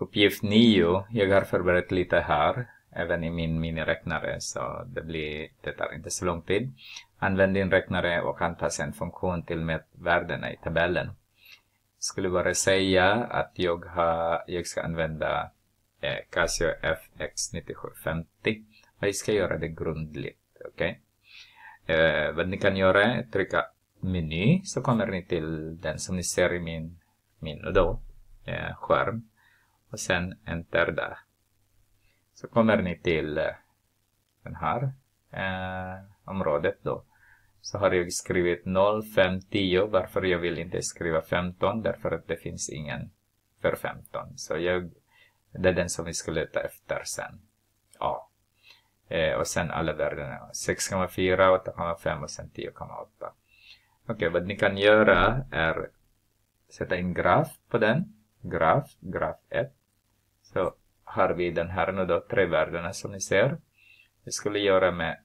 Uppgift 9, jag har förberett lite här, även i min miniräknare, så det, blir, det tar inte så lång tid. Använd din räknare och anpassa en funktion till mätvärdena i tabellen. Skulle bara säga att jag, har, jag ska använda eh, Casio FX9750 och jag ska göra det grundligt, Okay? Eh, vad ni kan göra är att trycka meny så kommer ni till den som ni ser i min, min då, eh, skärm och sen enter där. Så kommer ni till eh, det här eh, området då. Så har jag skrivit 0, 5, 10. Varför jag vill inte skriva 15? Därför att det finns ingen för 15. Så jag, det är den som vi ska leta efter sen. Ja. Eh, och sen alla värdena. 6,4, 8,5 och sen 10,8. Okej, okay, vad ni kan göra är sätta in graf på den. Graf, graf 1 så har vi den här nu då tre värdena som ni ser. Vi skulle göra med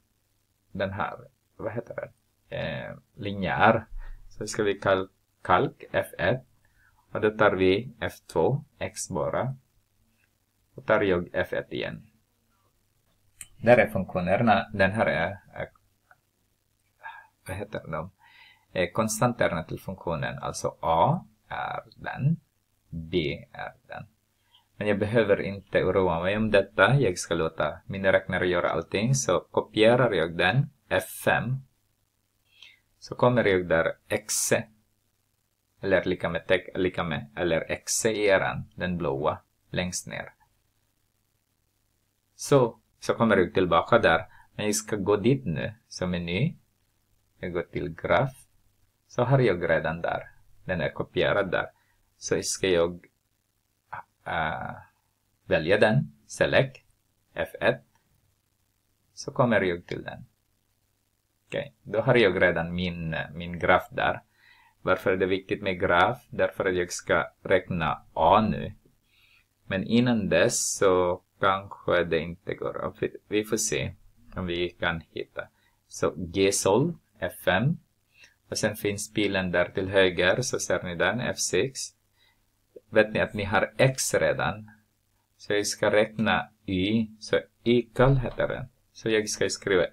den här, vad heter det, eh, linjär. Så ska vi kalk, kalk F1 och då tar vi F2, X bara. Och tar jag F1 igen. Där är funktionerna, den här är, vad heter de? Eh, konstanterna till funktionen, alltså A är den, B är den. Men jag behöver inte oroa mig om detta, jag ska låta min räknare göra allting, så kopierar jag den, F5, så kommer jag där exe, eller lika med, teck, lika med eller exeeran, den blåa, längst ner. Så, så kommer jag tillbaka där, men jag ska gå dit nu, så meny, jag går till graf, så har jag redan där, den är kopierad där. Så ska jag uh, eh, välja den, select, F1, så kommer jag till den. okay. då har jag redan min, eh, min graf där. Varför är det viktigt med graf? Därför att jag ska räkna A nu. Men innan dess så kanske det inte går. Vi får se om vi kan hitta. Så G-sol, F5. Och sen finns pilen där till höger, så ser ni den, F6 vet ni att ni har x redan. Så jag ska räkna y, så equal heter den. Så jag ska skriva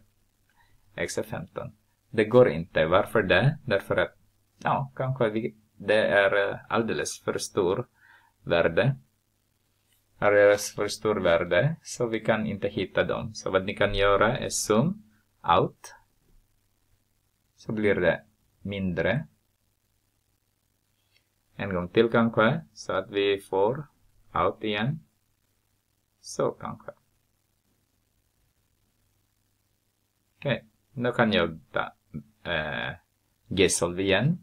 x är 15. Det går inte. Varför det? Därför att, ja, kanske vi, det är eh, alldeles för stor värde. Alldeles för stor värde, så vi kan inte hitta dem. Så vad ni kan göra är zoom out. Så blir det mindre en gång till kanske, så att vi får out igen. Så kanske. Okej, okay. nu kan jag ta äh, G-solv igen.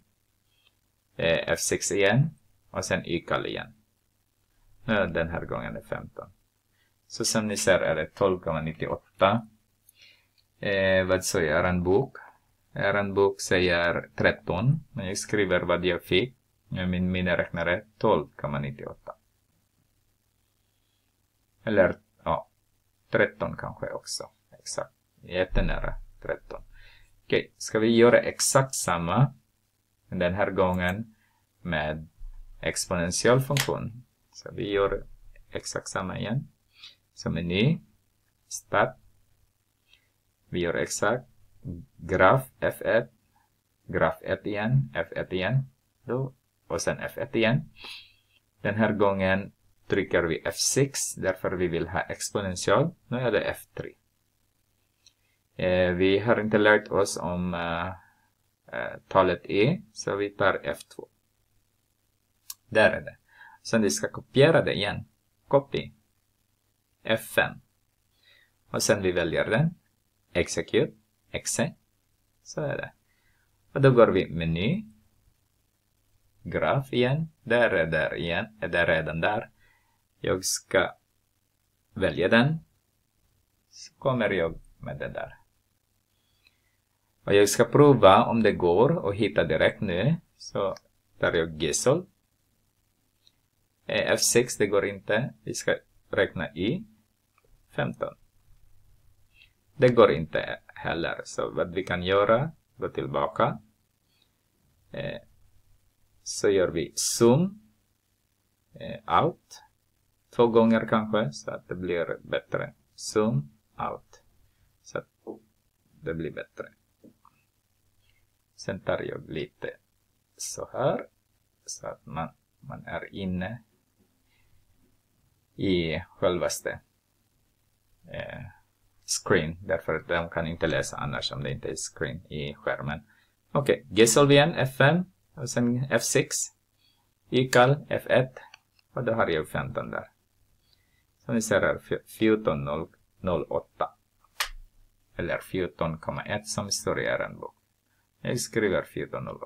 Äh, eh, F6 igen. Och sen Y-kall igen. Nu den här gången är 15. Så som ni ser är det 12,98. Eh, vad säger en bok? Er en bok säger 13. Men jag skriver vad jag fick min miniräknare 12,98. Eller ja, 13 kanske också. Exakt, jättenära 13. Okej, ska vi göra exakt samma den här gången med exponentiell funktion. Så vi gör exakt samma igen. Så meny, start. Vi gör exakt graf F1, graf 1 igen, F1 igen. Då och sen F1 igen. Den här gången trycker vi F6 därför vi vill ha exponential. Nu är det F3. Eh, vi har inte lärt oss om eh, eh talet E, så vi tar F2. Där är det. Sen vi ska kopiera det igen. Copy. F5. Och sen vi väljer den. Execute. Exe. Så är det. Och då går vi meny graf igen. Där är där igen, är det redan där. Jag ska välja den. Så kommer jag med den där. Och jag ska prova om det går och hitta direkt nu. Så tar jag gissel. E F6, det går inte. Vi ska räkna i 15. Det går inte heller. Så vad vi kan göra, gå tillbaka så gör vi zoom eh, out. Två gånger kanske så att det blir bättre. Zoom out. Så att det blir bättre. Sen tar jag lite så här så att man, man är inne i självaste eh, screen därför att de kan inte läsa annars om det inte är screen i skärmen. Okej, okay. Gessolvien FM och sen F6. Ikall F1. Och då har jag 15 där. Så ni ser här 14.08. Eller 14,1 som står i er bok. Jag skriver 14.08.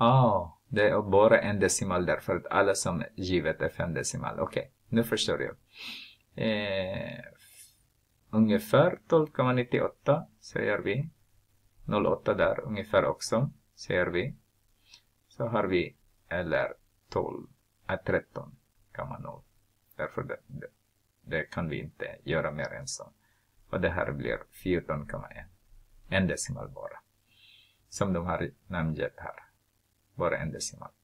Oh, ah, det är bara en decimal därför att alla som givet är fem decimal. Okej, okay, nu förstår jag. Eh, ungefär 12,98 säger vi. 08 där ungefär också, ser vi. Så har vi eller 12, äh, 13 gamma 0. Därför det, det, det, kan vi inte göra mer än så. Och det här blir 14,1. En decimal bara. Som de har namngett här. Bara en decimal.